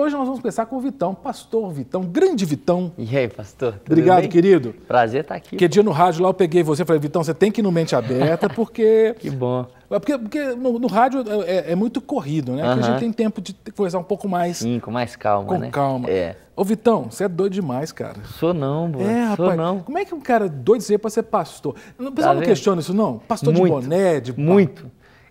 Então hoje nós vamos começar com o Vitão, pastor Vitão, grande Vitão. E aí, pastor? Obrigado, bem? querido. Prazer estar tá aqui. Que dia no rádio lá eu peguei você e falei, Vitão, você tem que ir no Mente Aberta, porque. que bom. É, porque, porque no, no rádio é, é, é, muito corrido, né? Porque a gente tem tempo de conversar um pouco mais. Sim, com mais calma, com né? Com calma. É. Ô, Vitão, você é doido demais, cara. Sou não, mano. É, rapaz. Sou não. Como é que um cara doido ser pra ser pastor? O pessoal tá não questiona isso, não? Pastor muito, de boné, de. Muito.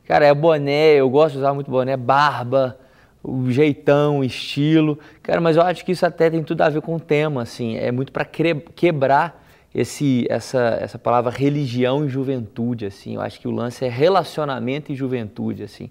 Cara, é boné, eu gosto de usar muito boné, barba o jeitão, o estilo. Cara, mas eu acho que isso até tem tudo a ver com o tema, assim. É muito para quebrar esse, essa, essa palavra religião e juventude, assim. Eu acho que o lance é relacionamento e juventude, assim.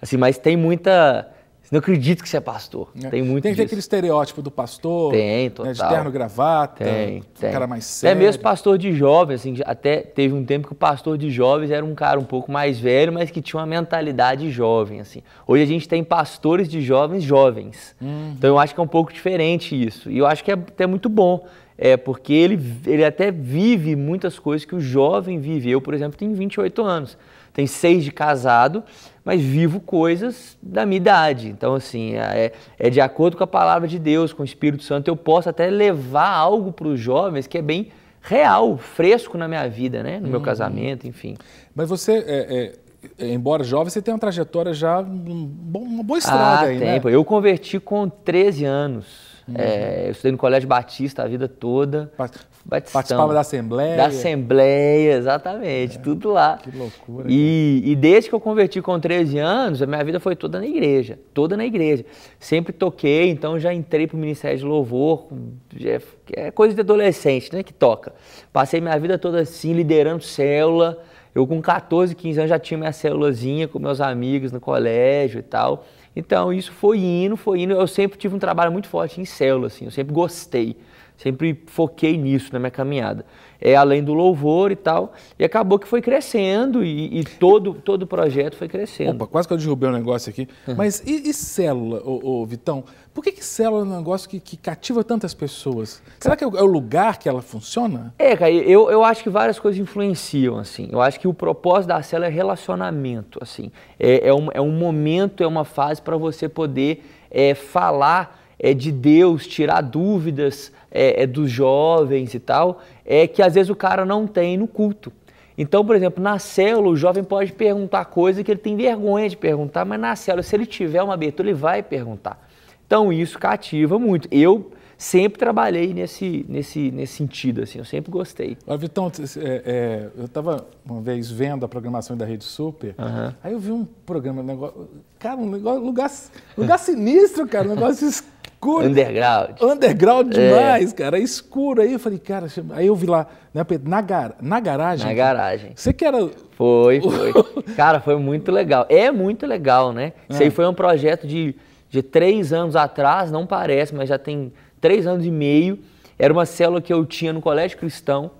Assim, mas tem muita não acredito que você é pastor. É. Tem muito Tem que disso. ter aquele estereótipo do pastor. Tem, total. Né, de terno, gravata, tem, tem. um cara mais sério. É mesmo pastor de jovens, assim, até teve um tempo que o pastor de jovens era um cara um pouco mais velho, mas que tinha uma mentalidade jovem, assim. Hoje a gente tem pastores de jovens jovens. Uhum. Então eu acho que é um pouco diferente isso. E eu acho que é até muito bom. É, porque ele, ele até vive muitas coisas que o jovem vive. Eu, por exemplo, tenho 28 anos. Tenho seis de casado, mas vivo coisas da minha idade. Então, assim, é, é de acordo com a palavra de Deus, com o Espírito Santo, eu posso até levar algo para os jovens que é bem real, fresco na minha vida, né? No hum. meu uhum. casamento, enfim. Mas você, é, é, é, embora jovem, você tem uma trajetória já, uma boa estrada ah, aí, né? tempo. né? Eu converti com 13 anos. Uhum. É, eu estudei no Colégio Batista a vida toda. Batistão. Participava da Assembleia? Da Assembleia, exatamente, é, tudo lá. Que loucura. E, e, desde que eu converti com 13 anos, a minha vida foi toda na igreja, toda na igreja. Sempre toquei, então já entrei para o Ministério de Louvor, já, é, é coisa de adolescente, né, que toca. Passei minha vida toda assim, liderando célula. Eu com 14, 15 anos já tinha minha célulazinha com meus amigos no colégio e tal. Então, isso foi indo, foi indo. Eu sempre tive um trabalho muito forte em célula, assim. Eu sempre gostei, sempre foquei nisso na minha caminhada é, além do louvor e tal. E acabou que foi crescendo e, e todo todo o projeto foi crescendo. Opa, quase que eu derrubei o um negócio aqui. Uhum. Mas e, e célula, ô, ô, Vitão? Por que, que célula é um negócio que, que cativa tantas pessoas? Será que é, é o, lugar que ela funciona? É, cara, eu, eu acho que várias coisas influenciam, assim. Eu acho que o propósito da célula é relacionamento, assim. É, é, um, é um momento, é uma fase para você poder é, falar é, de Deus, tirar dúvidas é, é, dos jovens e tal, é que às vezes o cara não tem no culto. Então, por exemplo, na célula, o jovem pode perguntar coisa que ele tem vergonha de perguntar, mas na célula, se ele tiver uma abertura, ele vai perguntar. Então, isso cativa muito. Eu sempre trabalhei nesse, nesse, nesse sentido, assim, eu sempre gostei. Ah, Vitão, é, é, eu estava uma vez vendo a programação da Rede Super, uhum. aí eu vi um programa, um negócio, cara, um negócio, lugar, lugar sinistro, cara, um negócio escuro. Underground. Underground é. demais, é. cara, escuro. Aí eu falei, cara, aí eu vi lá, né, Pedro, na, gar, na garagem. Na garagem. Você que era... Foi, foi. cara, foi muito legal. É muito legal, né? Isso é. aí foi um projeto de, de três anos atrás, não parece, mas já tem três anos e meio. Era uma célula que eu tinha no Colégio Cristão.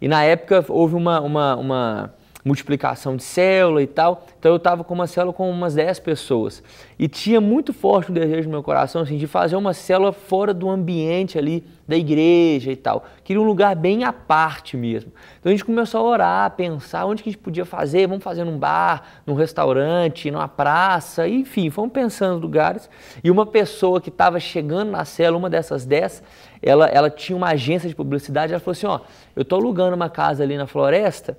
E na época houve uma, uma, uma multiplicação de célula e tal. Então eu estava com uma célula com umas 10 pessoas. E tinha muito forte um desejo no meu coração assim, de fazer uma célula fora do ambiente ali da igreja e tal. Queria um lugar bem à parte mesmo. Então a gente começou a orar, a pensar onde que a gente podia fazer. Vamos fazer num bar, num restaurante, numa praça, enfim, fomos pensando lugares. E uma pessoa que estava chegando na célula, uma dessas 10, ela, ela tinha uma agência de publicidade. Ela falou assim: Ó, eu estou alugando uma casa ali na floresta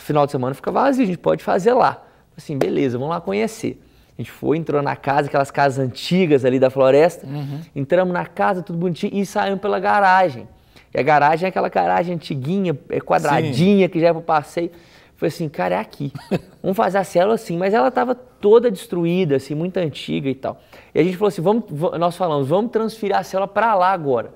final de semana fica vazio, a gente pode fazer lá. Assim, beleza, vamos lá conhecer. A gente foi, entrou na casa, aquelas casas antigas ali da floresta. Uhum. Entramos na casa, tudo bonitinho, e saímos pela garagem. E a garagem é aquela garagem antiguinha, é quadradinha, Sim. que já é pro passeio. Foi assim, cara, é aqui. Vamos fazer a célula assim. Mas ela estava toda destruída, assim, muito antiga e tal. E a gente falou assim, vamos, nós falamos, vamos transferir a célula para lá agora.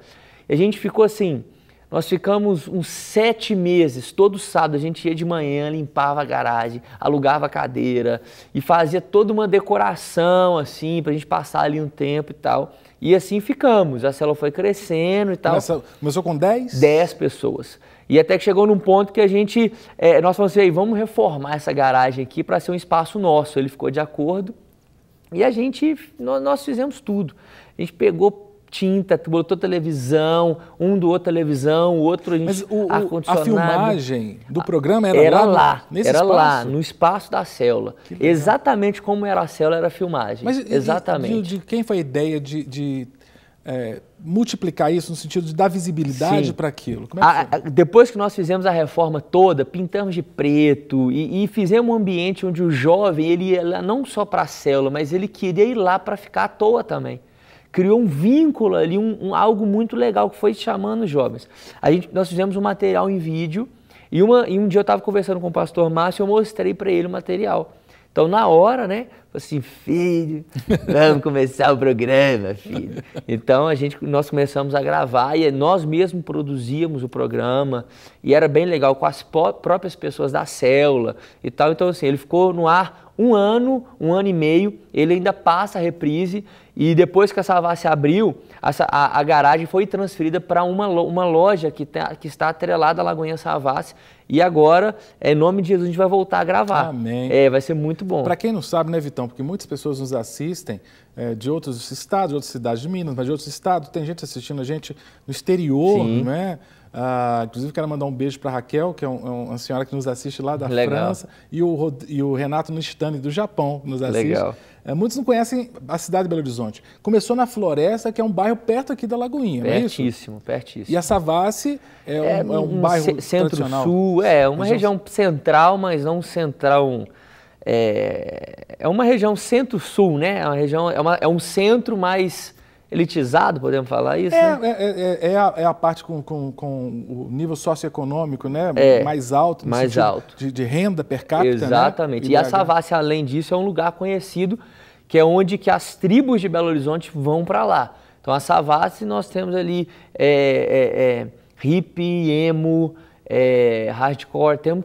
E a gente ficou assim, nós ficamos uns sete meses, todo sábado a gente ia de manhã, limpava a garagem, alugava a cadeira e fazia toda uma decoração assim, pra gente passar ali um tempo e tal. E assim ficamos, a célula foi crescendo e tal. Começou, começou com 10? 10 pessoas. E até que chegou num ponto que a gente, é, nós falamos assim, vamos reformar essa garagem aqui para ser um espaço nosso. Ele ficou de acordo e a gente, nós, nós fizemos tudo. A gente pegou tinta, que botou televisão, um do outro televisão, o outro a gente Mas o, a filmagem do programa era, era lá, lá nesse era espaço? lá, no espaço da célula. Exatamente como era a célula, era a filmagem. Mas Exatamente. De, de quem foi a ideia de, de... É, multiplicar isso no sentido de dar visibilidade para aquilo? É que a, depois que nós fizemos a reforma toda, pintamos de preto e, e fizemos um ambiente onde o jovem ele ia lá não só para a célula, mas ele queria ir lá para ficar à toa também criou um vínculo ali, um, um algo muito legal que foi chamando os jovens. A gente, nós fizemos um material em vídeo e, uma, e um dia eu estava conversando com o pastor Márcio e eu mostrei para ele o material. Então, na hora, né? assim, filho, vamos começar o programa, filho. Então a gente, nós começamos a gravar e nós mesmos produzíamos o programa e era bem legal com as próprias pessoas da célula e tal. Então assim, ele ficou no ar um ano, um ano e meio, ele ainda passa a reprise e depois que a Savassi abriu, a, a, a garagem foi transferida para uma, uma loja que, tá, que está atrelada à Lagoinha Savassi e agora, em nome de Jesus, a gente vai voltar a gravar. Amém. É, vai ser muito bom. Para quem não sabe, né, Vitão? Porque muitas pessoas nos assistem é, de outros estados, de outras cidades de Minas, mas de outros estados. Tem gente assistindo a gente no exterior, Sim. não é? Ah, inclusive, quero mandar um beijo para Raquel, que é, um, é, uma senhora que nos assiste lá da Legal. França, e o, Rod... e o Renato Nishitani, do Japão, que nos assiste. Legal. É, muitos não conhecem a cidade de Belo Horizonte. Começou na Floresta, que é um bairro perto aqui da Lagoinha, é Pertíssimo, é pertíssimo. E a Savassi é, é, é um, um, um, bairro Centro-Sul, é uma região central, mas não central... É, é, uma região centro-sul, né? É, uma região, é, uma, é um centro mais elitizado, podemos falar isso? É, né? É é, é, é, a, é, a, parte com, com, com, o nível socioeconômico né? É, mais alto, mais alto. De, de, renda per capita. Né? Exatamente. Né? E, e a né? Savassi, além disso, é um lugar conhecido que é onde que as tribos de Belo Horizonte vão para lá. Então a Savassi nós temos ali é, é, é, hip, emo, hardcore, temos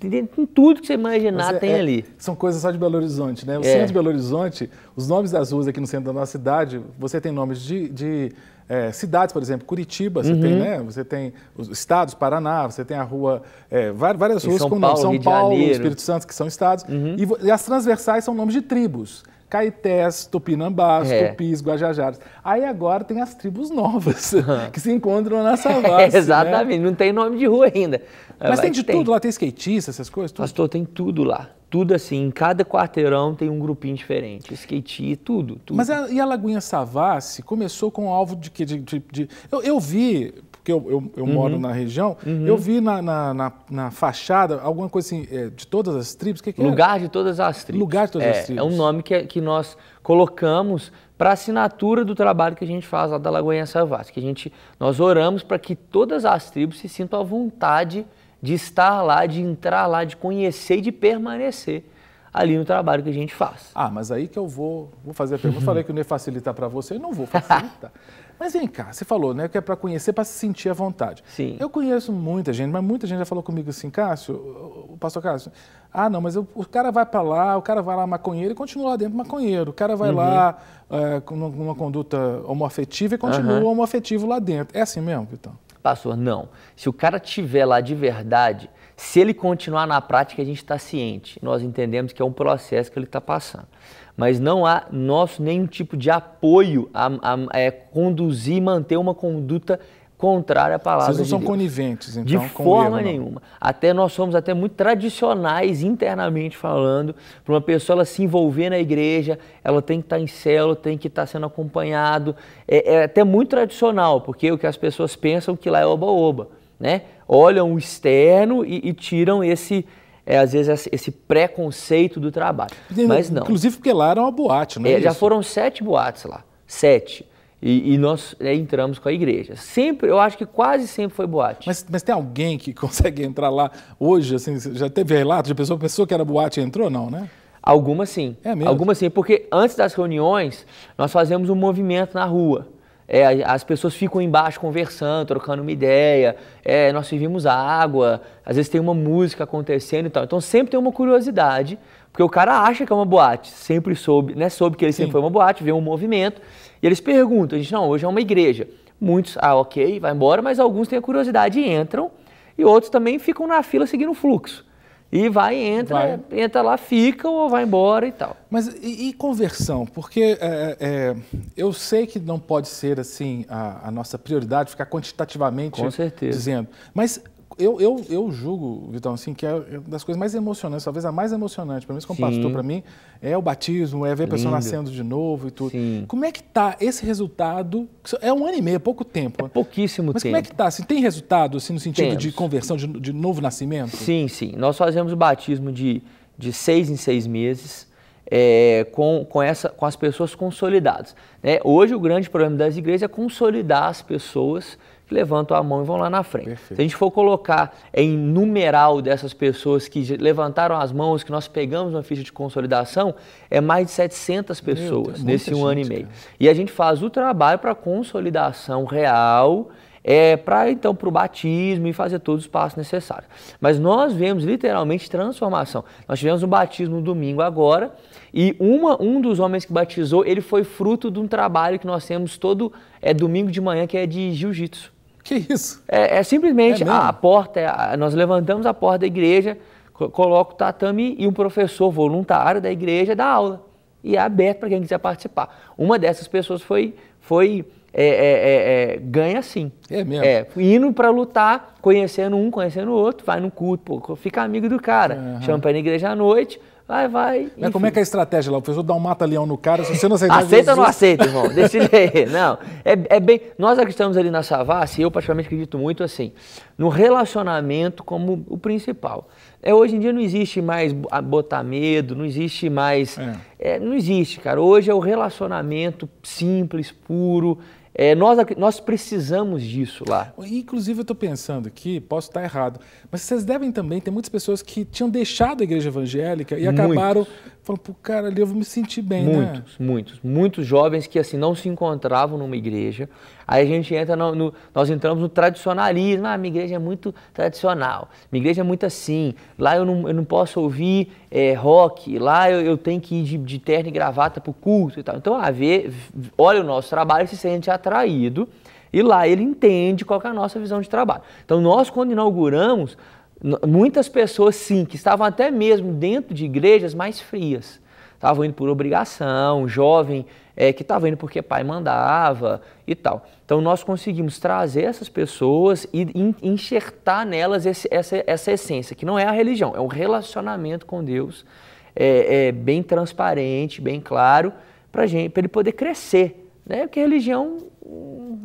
tem tudo que você imaginar é, tem é, ali. São coisas só de Belo Horizonte, né? O é. centro de Belo Horizonte, os nomes das ruas aqui no centro da nossa cidade, você tem nomes de, de é, cidades, por exemplo, Curitiba, você uhum. tem, né? Você tem os estados, Paraná, você tem a rua, é, várias, ruas São com Paulo, nome, São Rio Paulo, Espírito Santo, que são estados. Uhum. E, e as transversais são nomes de tribos. Caetés, Tupinambás, é. Tupis, Guajajaras. Aí agora tem as tribos novas que se encontram na Savassi. É, exatamente, né? não tem nome de rua ainda. Mas, Mas tem de tem. tudo lá, tem skatista, essas coisas? Tudo? Pastor, tem tudo lá. Tudo assim, em cada quarteirão tem um grupinho diferente, skate, tudo, tudo. Mas a, e a Lagoinha Savassi começou com alvo de que? De, de, de, eu, eu vi porque eu, eu, eu uhum. moro na região, uhum. eu vi na, na, na, na, fachada alguma coisa assim, é, de todas as tribos, que, que é? Lugar de todas as tribos. Lugar de todas é, as tribos. É um nome que, que nós colocamos para assinatura do trabalho que a gente faz lá da Lagoinha Savassi, que a gente, nós oramos para que todas as tribos se sintam à vontade de estar lá, de entrar lá, de conhecer e de permanecer ali no trabalho que a gente faz. Ah, mas aí que eu vou, vou fazer a pergunta. Falei que eu não ia facilitar para você, eu não vou facilitar. Mas vem cá, você falou, né, que é para conhecer, para se sentir à vontade. Sim. Eu conheço muita gente, mas muita gente já falou comigo assim, Cássio, o pastor Cássio, ah, não, mas eu, o cara vai para lá, o cara vai lá maconheiro e continua lá dentro maconheiro. O cara vai uhum. lá é, uma conduta homoafetiva e continua uhum. homoafetivo lá dentro. É assim mesmo, Vitão? Pastor, não. Se o cara tiver lá de verdade, se ele continuar na prática, a gente está ciente. Nós entendemos que é um processo que ele está passando. Mas não há nosso nenhum tipo de apoio a, a, a, é, a conduzir e manter uma conduta contrária à palavra. Vocês não de são Deus. coniventes, então? De forma erro, nenhuma. Até nós somos até muito tradicionais internamente falando. Para uma pessoa ela se envolver na igreja, ela tem que estar tá em celo, tem que estar tá sendo acompanhado. É, é até muito tradicional, porque o que as pessoas pensam que lá é oba-oba, né? Olham o externo e, e tiram esse é, às vezes esse preconceito do trabalho. Mas não. Inclusive porque lá era uma boate, não É, é já foram sete boates lá. Sete. E, e, nós é, entramos com a igreja. Sempre, eu acho que quase sempre foi boate. Mas, mas tem alguém que consegue entrar lá hoje, assim, já teve relato de pessoa, pessoa que era boate e entrou, não, né? Algumas sim. É mesmo? Algumas sim, porque antes das reuniões, nós fazemos um movimento na rua. É, as pessoas ficam embaixo conversando, trocando uma ideia, é, nós servimos água, às vezes tem uma música acontecendo e tal. Então sempre tem uma curiosidade porque o cara acha que é uma boate, sempre soube, né? Soube que ele sempre Sim. foi uma boate, vê um movimento, e eles perguntam, a gente, não, hoje é uma igreja. Muitos, ah, ok, vai embora, mas alguns têm a curiosidade e entram, e outros também ficam na fila seguindo o fluxo. E vai, entra, vai. entra lá, fica ou vai embora e tal. Mas e, e conversão? Porque é, é, é eu sei que não pode ser assim a, a nossa prioridade ficar quantitativamente Com certeza. dizendo. Mas eu, eu, eu julgo, Vitão, assim, que é uma é das coisas mais emocionantes, talvez a mais emocionante, pelo menos como pastor para mim, é o batismo, é ver a pessoa nascendo de novo e tudo. Sim. Como é que está esse resultado? É um ano e meio, é pouco tempo. É pouquíssimo Mas tempo. Mas como é que está Assim, tem resultado assim, no sentido Temos. de conversão, de, de novo nascimento? Sim, sim. Nós fazemos o batismo de, de seis em seis meses. É, com, com, essa, com as pessoas consolidadas. Né? Hoje o grande problema das igrejas é consolidar as pessoas levantam a mão e vão lá na frente. Perfeito. Se a gente for colocar em numeral dessas pessoas que levantaram as mãos, que nós pegamos uma ficha de consolidação, é mais de 700 pessoas Deus, é nesse um gente, ano e meio. Cara. E a gente faz o trabalho para consolidação real, é, para então para o batismo e fazer todos os passos necessários. Mas nós vemos literalmente transformação. Nós tivemos um batismo no domingo agora e uma, um dos homens que batizou ele foi fruto de um trabalho que nós temos todo é domingo de manhã que é de jiu-jitsu. Que isso? É, é simplesmente é a, porta, é nós levantamos a porta da igreja, coloco o tatame e um professor voluntário da igreja dá aula. E é aberto para quem quiser participar. Uma dessas pessoas foi, foi é, é, é ganha assim. É mesmo? É, indo para lutar, conhecendo um, conhecendo o outro, vai no culto, pô, fica amigo do cara. Uhum. Chama para ir na igreja à noite, Vai, vai. Mas enfim. como é que é a estratégia lá? O professor dá um mata-leão no cara, se você não aceita. aceita ou não aceita, irmão? Decide Não, é, é bem... Nós é estamos ali na Savassi, eu particularmente acredito muito assim, no relacionamento como o principal. É, hoje em dia não existe mais botar medo, não existe mais... É. É, não existe, cara. Hoje é o relacionamento simples, puro, é, nós, nós precisamos disso lá. Inclusive, eu estou pensando aqui, posso estar errado, mas vocês devem também ter muitas pessoas que tinham deixado a igreja evangélica e Muitos. acabaram Falo, pô, cara, ali eu vou me sentir bem, né? muitos, né? Muitos, muitos jovens que assim não se encontravam numa igreja. Aí a gente entra no, no nós entramos no tradicionalismo. Ah, minha igreja é muito tradicional. Minha igreja é muito assim. Lá eu não, eu não posso ouvir é, rock. Lá eu, eu tenho que ir de, de terno e gravata pro culto e tal. Então, ah, vê, olha o nosso trabalho e se sente atraído. E lá ele entende qual é a nossa visão de trabalho. Então, nós, quando inauguramos, muitas pessoas, sim, que estavam até mesmo dentro de igrejas mais frias, estavam indo por obrigação, jovem é, que estava indo porque pai mandava e tal. Então nós conseguimos trazer essas pessoas e enxertar nelas esse, essa, essa essência, que não é a religião, é um relacionamento com Deus, é, é bem transparente, bem claro, para ele poder crescer. Né? Porque religião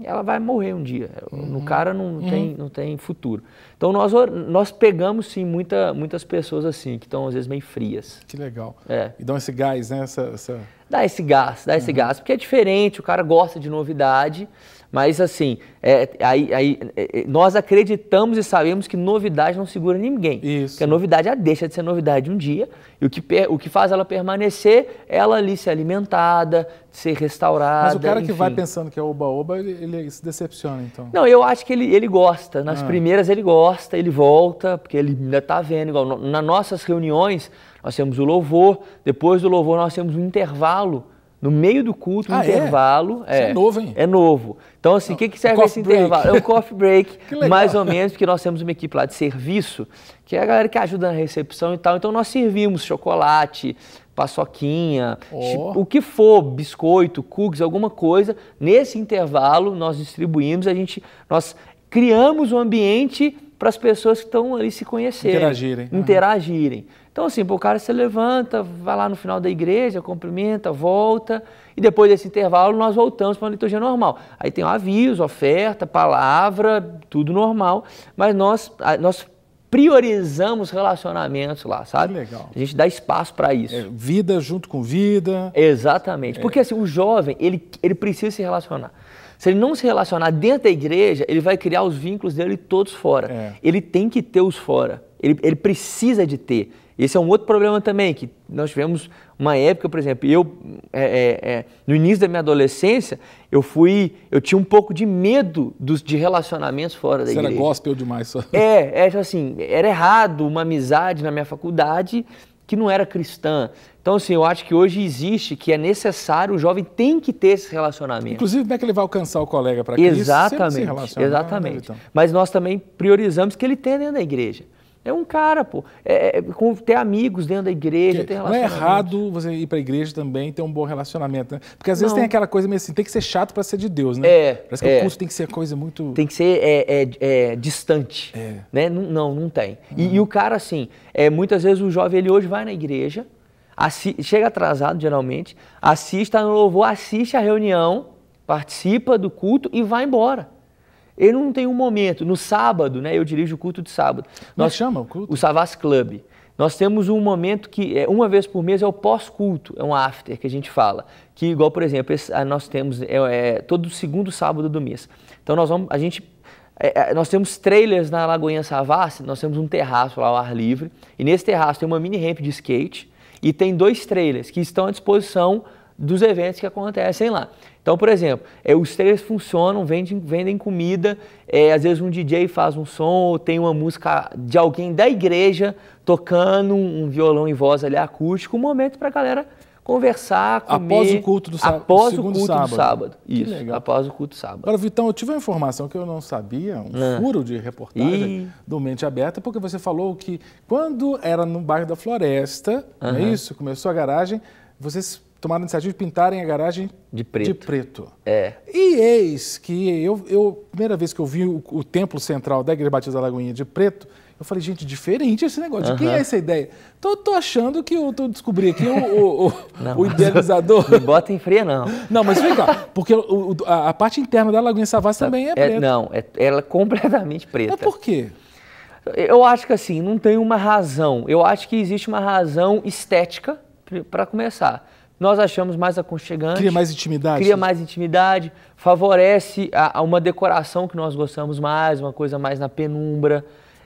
ela vai morrer um dia. Uhum. O cara não, uhum. tem, não tem futuro. Então nós, nós pegamos sim muita, muitas pessoas assim, que estão às vezes meio frias. Que legal. É. E dão esse gás, né? Essa, essa... Dá esse gás, dá uhum. esse gás, porque é diferente, o cara gosta de novidade, mas assim, é, aí, aí, é, é, nós acreditamos e sabemos que novidade não segura ninguém. Isso. Porque a novidade deixa de ser novidade um dia. E o que, o que faz ela permanecer ela ali ser alimentada, ser restaurada. Mas o cara enfim. que vai pensando que é oba-oba, ele, ele, se decepciona, então. Não, eu acho que ele, ele gosta. Nas ah. primeiras ele gosta, ele volta, porque ele ainda está vendo. Igual, nas nossas reuniões, nós temos o louvor, depois do louvor, nós temos um intervalo no meio do culto, ah, um é? intervalo. É? é novo, hein? É novo. Então, assim, o é que, que serve esse intervalo? É um coffee break, mais ou menos, porque nós temos uma equipe lá de serviço, que é a galera que ajuda na recepção e tal. Então, nós servimos chocolate, paçoquinha, oh. o que for, biscoito, cookies, alguma coisa. Nesse intervalo, nós distribuímos, a gente, nós criamos um ambiente para as pessoas que estão ali se conhecerem. Interagirem. Interagirem. Uhum. Então, assim, o cara se levanta, vai lá no final da igreja, cumprimenta, volta, e depois desse intervalo nós voltamos para a liturgia normal. Aí tem o aviso, oferta, palavra, tudo normal, mas nós, nós priorizamos relacionamentos lá, sabe? Que legal. A gente dá espaço para isso. É, vida junto com vida. Exatamente. É. Porque assim, o jovem, ele, ele precisa se relacionar. Se ele não se relacionar dentro da igreja, ele vai criar os vínculos dele todos fora. É. Ele tem que ter os fora. Ele, ele precisa de ter. Esse é um outro problema também, que nós tivemos uma época, por exemplo, eu, é, é, é, no início da minha adolescência, eu fui, eu tinha um pouco de medo dos, de relacionamentos fora da Você igreja. Você era gospel demais. Só. É, é, tipo assim, era errado uma amizade na minha faculdade que não era cristã. Então, assim, eu acho que hoje existe que é necessário, o jovem tem que ter esse relacionamento. Inclusive, como é que ele vai alcançar o colega para que exatamente, se Exatamente. Né, Mas nós também priorizamos que ele tenha dentro da igreja. É um cara, pô. É, é, ter amigos dentro da igreja, ter Não é errado você ir para a igreja também ter um bom relacionamento, né? Porque às vezes não. tem aquela coisa meio assim, tem que ser chato para ser de Deus, né? É, Parece que é. o culto tem que ser coisa muito... Tem que ser é, é, é distante, é. né? Não, não, tem. E, uhum. e, o cara, assim, é, muitas vezes o jovem, ele hoje vai na igreja, chega atrasado, geralmente, assiste, tá no louvor, assiste a reunião, participa do culto e vai embora. Ele não tem um momento. No sábado, né? Eu dirijo o culto de sábado. Nós é chama o culto? O Savas Club. Nós temos um momento que, é, uma vez por mês, é o pós-culto, é um after que a gente fala. Que, igual, por exemplo, ah, nós temos é, é, todo segundo sábado do mês. Então, nós vamos, a gente é, é nós temos trailers na Lagoinha Savassi, nós temos um terraço lá ao ar livre, e nesse terraço tem uma mini ramp de skate e tem dois trailers que estão à disposição dos eventos que acontecem lá. Então, por exemplo, é, os três funcionam, vendem, vendem comida, é, às vezes um DJ faz um som, ou tem uma música de alguém da igreja tocando um, violão em voz ali acústico, um momento para a galera conversar, comer. Após o culto do sábado. Após o, culto sábado. do sábado. Isso, legal. após o culto do sábado. Agora, Vitão, eu tive uma informação que eu não sabia, um ah. furo de reportagem do Mente Aberta, porque você falou que quando era no bairro da Floresta, uh -huh. não é isso? Começou a garagem, vocês tomaram a iniciativa de pintarem a garagem de preto. De preto. É. E eis que eu, eu primeira vez que eu vi o, o templo central da Igreja Batista da Lagoinha de preto, eu falei, gente, diferente esse negócio. Uhum. De quem é essa ideia? Tô, tô achando que eu tô descobri aqui o, o, não, o idealizador. Não bota em fria, não. Não, mas vem cá, porque o, a, a, parte interna da Lagoinha Savassi também é, é preta. Não, é, ela é completamente preta. Mas por quê? Eu acho que assim, não tem uma razão. Eu acho que existe uma razão estética para começar nós achamos mais aconchegante. Cria mais intimidade. Cria mais intimidade, favorece a, a uma decoração que nós gostamos mais, uma coisa mais na penumbra.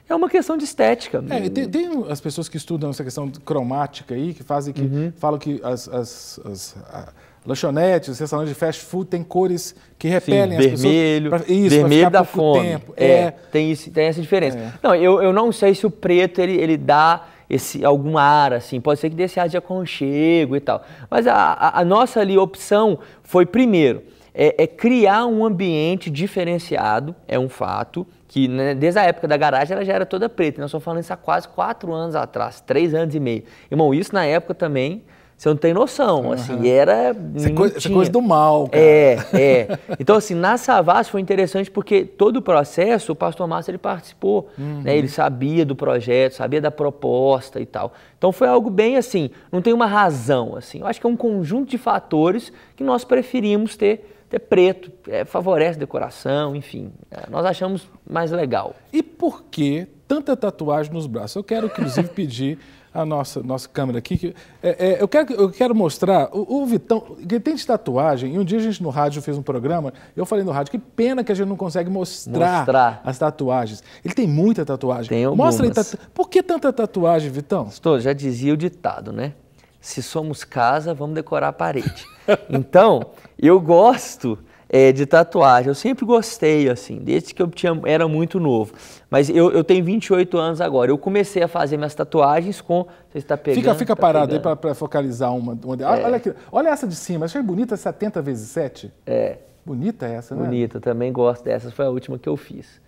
É uma questão de estética. É, tem, tem, as pessoas que estudam essa questão cromática aí, que fazem que uhum. falam que as, as, as a, lanchonetes, os restaurantes de fast food têm cores que repelem Sim, as vermelho, pessoas. Pra, isso, vermelho pra da fome. Tempo. É, é, Tem, isso, tem essa diferença. É. Não, eu, eu não sei se o preto ele, ele dá esse algum ar, assim, pode ser que desse ar de aconchego e tal. Mas a, a, a nossa ali opção foi primeiro é, é, criar um ambiente diferenciado, é um fato, que né, desde a época da garagem ela já era toda preta. Né? Nós estamos falando isso há quase quatro anos atrás, três anos e meio. Irmão, isso na época também você não tem noção, uhum. assim, era... coisa, coisa, do mal, cara. É, é. Então, assim, na Savas foi interessante porque todo o processo, o pastor Márcio, ele participou, né? uhum. né? Ele sabia do projeto, sabia da proposta e tal. Então, foi algo bem, assim, não tem uma razão, assim. Eu acho que é um conjunto de fatores que nós preferimos ter ter preto, é, favorece decoração, enfim. É, nós achamos mais legal. E por que tanta tatuagem nos braços? Eu quero, inclusive, pedir a nossa, nossa câmera aqui. Que, é, é, eu, quero, eu quero mostrar o, o Vitão, que tem de tatuagem, e um dia a gente no rádio fez um programa, eu falei no rádio, que pena que a gente não consegue mostrar, mostrar. as tatuagens. Ele tem muita tatuagem. Tem algumas. Mostra aí, tatu... por que tanta tatuagem, Vitão? Estou, já dizia o ditado, né? Se somos casa, vamos decorar a parede. então, eu gosto é, de tatuagem. Eu sempre gostei, assim, desde que eu tinha, era muito novo. Mas eu, eu tenho 28 anos agora. Eu comecei a fazer minhas tatuagens com. Você está pegando. Fica, fica tá parado pegando. aí para focalizar uma. uma é. olha, aqui, olha essa de cima. Achei bonita 70 vezes 7 É. Bonita essa, né? Bonita, também gosto dessa. Foi a última que eu fiz.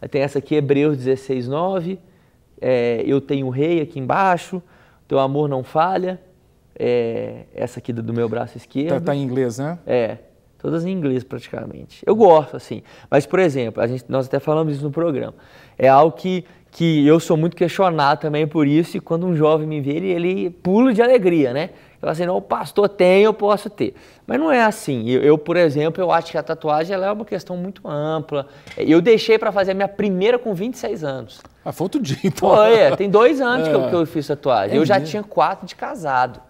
Aí tem essa aqui, Hebreus 16, 9. É, eu tenho um rei aqui embaixo. Teu amor não falha. É, essa aqui do meu braço tá, tá esquerdo. Está tá em inglês, né? É. Todas em inglês praticamente. Eu gosto, assim. Mas, por exemplo, a gente, nós até falamos isso no programa. É algo que, que eu sou muito questionado também por isso, e quando um jovem me vê, ele, ele pula de alegria, né? Fala assim, não, o pastor tem, eu posso ter. Mas não é assim. Eu, eu por exemplo, eu acho que a tatuagem é uma questão muito ampla. Eu deixei para fazer a minha primeira com 26 anos. Ah, foi outro dia, então. Pô, é, tem dois anos é. que, eu, é. que eu fiz tatuagem. É eu já tinha quatro de casado.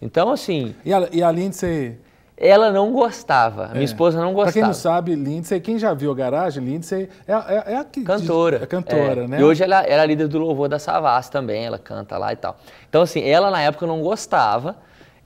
Então, assim... E, a, e além de ser ela não gostava. É. Minha esposa não gostava. Pra quem não sabe, Lindsay, quem já viu a garagem, Lindsay é, é, é a que cantora. Diz, é cantora, é. né? E hoje ela, era é líder do louvor da Savassi também, ela canta lá e tal. Então, assim, ela na época não gostava.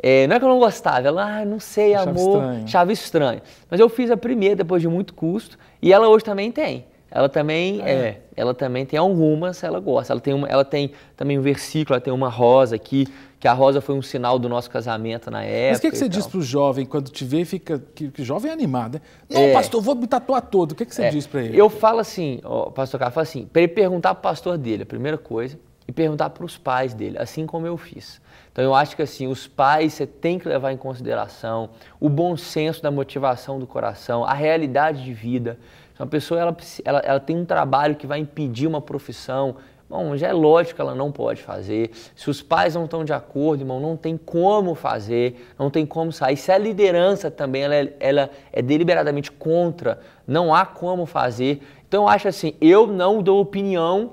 É, não é que eu não gostava, ela, ah, não sei, amor, estranho. chave estranho. Mas eu fiz a primeira depois de muito custo e ela hoje também tem. Ela também ah, é, é. ela também tem algumas, ela gosta. Ela tem, uma, ela tem também um versículo, ela tem uma rosa aqui que a rosa foi um sinal do nosso casamento na época. Mas o que, que você diz para o jovem quando te vê, fica que, que jovem é animado, né? Não, é, pastor, vou me tatuar todo. O que, que você é, diz para ele? Eu falo assim, ó, pastor Carlos, falo assim, para ele perguntar para o pastor dele, a primeira coisa, e perguntar para os pais dele, assim como eu fiz. Então eu acho que assim, os pais você tem que levar em consideração o bom senso da motivação do coração, a realidade de vida. Uma pessoa ela, ela, ela tem um trabalho que vai impedir uma profissão, Bom, já é lógico que ela não pode fazer. Se os pais não estão de acordo, irmão, não tem como fazer, não tem como sair. Se a liderança também ela é, ela é deliberadamente contra, não há como fazer. Então eu acho assim, eu não dou opinião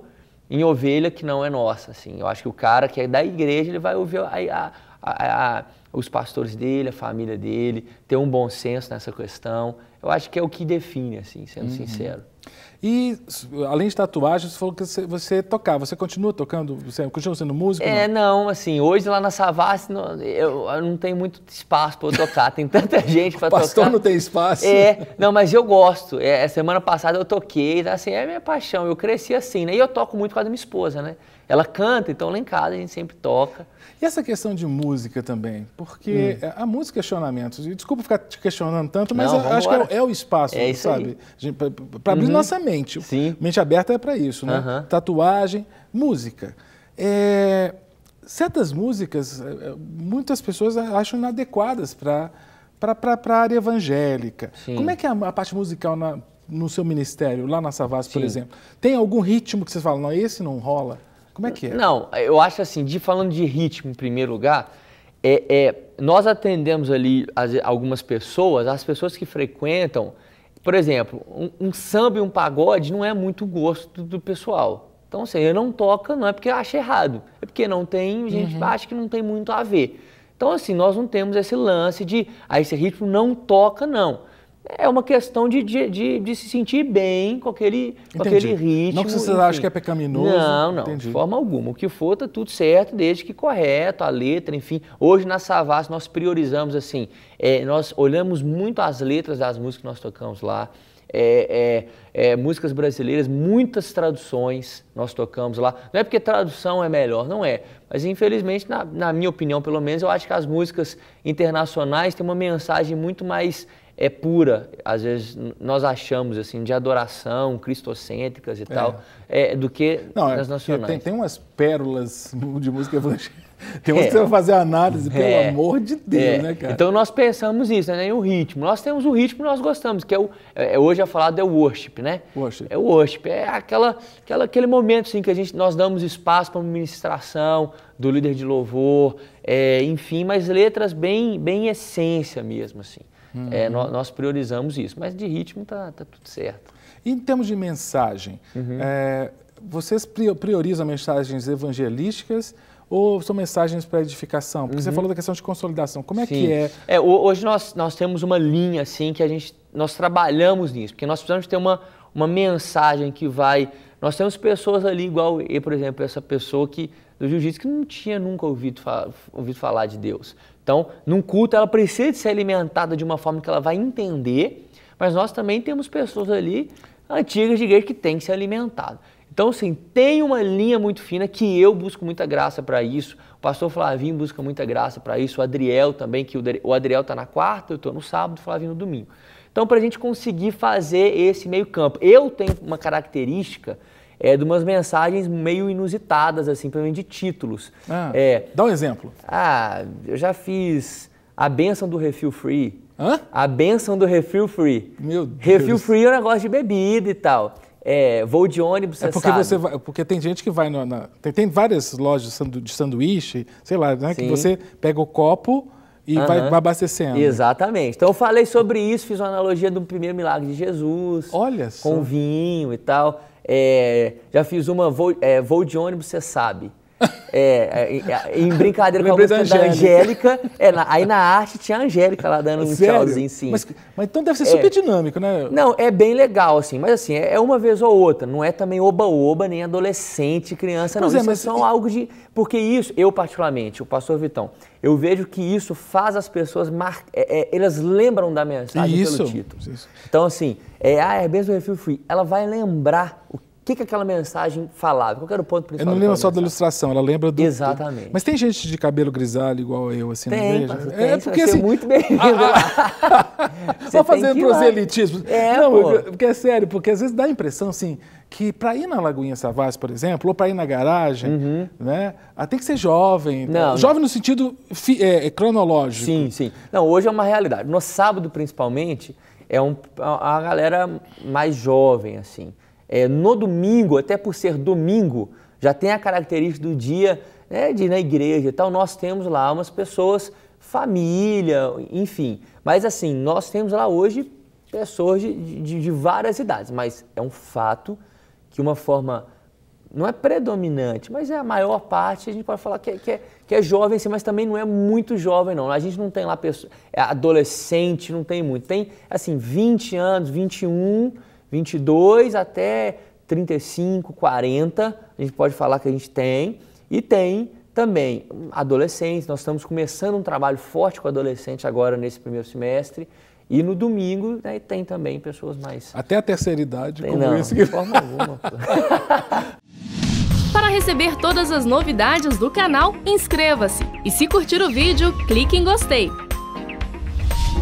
em ovelha que não é nossa. Assim. Eu acho que o cara que é da igreja, ele vai ouvir a, a, a, os pastores dele, a família dele, ter um bom senso nessa questão. Eu acho que é o que define, assim, sendo uhum. sincero. E além de tatuagens, você falou que você, você tocava. Você continua tocando? Você continua sendo músico? É, não, não assim, hoje lá na Savassi não, eu, eu, não tenho muito espaço para tocar. Tem tanta gente para tocar. Pastor não tem espaço. É, não, mas eu gosto. É, semana passada eu toquei, tá, assim, é minha paixão. Eu cresci assim, né? E eu toco muito com a minha esposa, né? Ela canta, então lá em casa a gente sempre toca. E essa questão de música também, porque hum. música é, muitos questionamentos. desculpa ficar te questionando tanto, mas Não, acho embora. que é, é, o espaço, é sabe? Para abrir uhum. nossa mente. Sim. Mente aberta é para isso, né? Uhum. Tatuagem, música. É... Certas músicas, é, muitas pessoas acham inadequadas para a área evangélica. Sim. Como é que é a, a parte musical na, no seu ministério, lá na savas por exemplo? Tem algum ritmo que vocês falam, não, esse não rola? Como é que é? Não, eu acho assim, de falando de ritmo em primeiro lugar, é, é nós atendemos ali as, algumas pessoas, as pessoas que frequentam, por exemplo, um, um samba e um pagode não é muito gosto do, do pessoal. Então, assim, eu não toca, não é porque eu acho errado, é porque não tem, gente uhum. acha que não tem muito a ver. Então, assim, nós não temos esse lance de, ah, esse ritmo não toca, não é uma questão de, de, de, de, se sentir bem com aquele, com aquele ritmo. Não que você enfim. acha que é pecaminoso. Não, não, de forma alguma. O que for, tá tudo certo, desde que correto, a letra, enfim. Hoje na Savas nós priorizamos assim, é, nós olhamos muito as letras das músicas que nós tocamos lá. É, é, é, músicas brasileiras, muitas traduções nós tocamos lá. Não é porque tradução é melhor, não é. Mas infelizmente, na, na minha opinião pelo menos, eu acho que as músicas internacionais têm uma mensagem muito mais é pura, às vezes nós achamos assim, de adoração, cristocêntricas e é. tal, é, do que Não, é nas nacionais. Tem, tem umas pérolas de música evangélica. Tem é. que você vai fazer análise, pelo é. amor de Deus, é. né, cara? Então nós pensamos isso, né? E o ritmo. Nós temos o ritmo que nós gostamos, que é o. É, é hoje a é falar é o worship, né? Worship. É o worship. É aquela, aquela, aquele momento assim, que a gente, nós damos espaço para uma ministração, do líder de louvor, enfim, mas letras bem, bem essência mesmo, assim. Uhum. É, nós, nós, priorizamos isso, mas de ritmo tá, tá tudo certo. em termos de mensagem, uhum. é, vocês priorizam mensagens evangelísticas ou são mensagens para edificação? Porque uhum. você falou da questão de consolidação. Como é Sim. que é? é? Hoje nós, nós temos uma linha assim que a gente nós trabalhamos nisso, porque nós precisamos ter uma, uma mensagem que vai nós temos pessoas ali, igual, eu, por exemplo, essa pessoa que do jiu-jitsu que não tinha nunca ouvido, fa ouvido falar de Deus. Então, num culto, ela precisa ser alimentada de uma forma que ela vai entender, mas nós também temos pessoas ali antigas de igreja que têm que ser alimentadas. Então, assim, tem uma linha muito fina que eu busco muita graça para isso, o pastor Flavinho busca muita graça para isso, o Adriel também, que o Adriel está na quarta, eu estou no sábado, o Flavinho no domingo. Então, para a gente conseguir fazer esse meio campo, eu tenho uma característica é, de umas mensagens meio inusitadas, assim, pelo menos de títulos. Ah, é, dá um exemplo. Ah, eu já fiz A Benção do refil Free. Hã? A Benção do refil Free. Meu Deus. Refil Free é um negócio de bebida e tal. É, de ônibus, é porque sabe. você vai, porque tem gente que vai na, na tem, tem, várias lojas de sanduíche, sei lá, né, Sim. que você pega o copo, e uhum. vai abastecendo. Exatamente. Então eu falei sobre isso, fiz uma analogia do primeiro milagre de Jesus. Olha só. Com vinho e tal. É, já fiz uma, vou, é, vou de ônibus, você sabe. É, é, é, é, em brincadeira com a música da Angélica. Da Angélica é, na, aí na arte tinha a Angélica lá dando um Sério? tchauzinho, sim. Mas, mas, então deve ser é, super dinâmico, né? Não, é bem legal, assim. Mas assim, é, uma vez ou outra. Não é também oba-oba, nem adolescente, criança, pois não. É, isso é algo de... Porque isso, eu particularmente, o pastor Vitão, eu vejo que isso faz as pessoas... Mar... É, elas lembram da mensagem isso, pelo título. Isso. Então assim, é, a ah, é Benção Refil Free. Ela vai lembrar o que, que aquela mensagem falava? Qual era o ponto principal? Eu não lembro só da ilustração, ela lembra do. Exatamente. Mas tem gente de cabelo grisalho igual eu, assim, tem, não vejo? é, porque é assim. muito bem-vindo Só fazendo proselitismo. É, não, pô. porque é sério, porque às vezes dá a impressão, assim, que para ir na Lagoinha Savaz, por exemplo, ou para ir na garagem, uhum. né, ah, tem que ser jovem. Tá? Não, jovem não. no sentido é, é, cronológico. Sim, sim. Não, hoje é uma realidade. No sábado, principalmente, é um, a galera mais jovem, assim. É, no domingo, até por ser domingo, já tem a característica do dia né, de ir na igreja e tal, nós temos lá umas pessoas, família, enfim. Mas assim, nós temos lá hoje pessoas de, de, de várias idades, mas é um fato que uma forma não é predominante, mas é a maior parte, a gente pode falar que é, que é, que é jovem, sim, mas também não é muito jovem, não. A gente não tem lá pessoa, é adolescente, não tem muito. Tem, assim, 20 anos, 21 22 até 35, 40, a gente pode falar que a gente tem. E tem também adolescentes, nós estamos começando um trabalho forte com adolescente agora nesse primeiro semestre. E no domingo né, tem também pessoas mais. Até a terceira idade, tem, como isso que... De forma alguma. Para receber todas as novidades do canal, inscreva-se. E se curtir o vídeo, clique em gostei.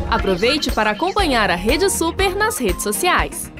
Aproveite para acompanhar a Rede Super nas redes sociais.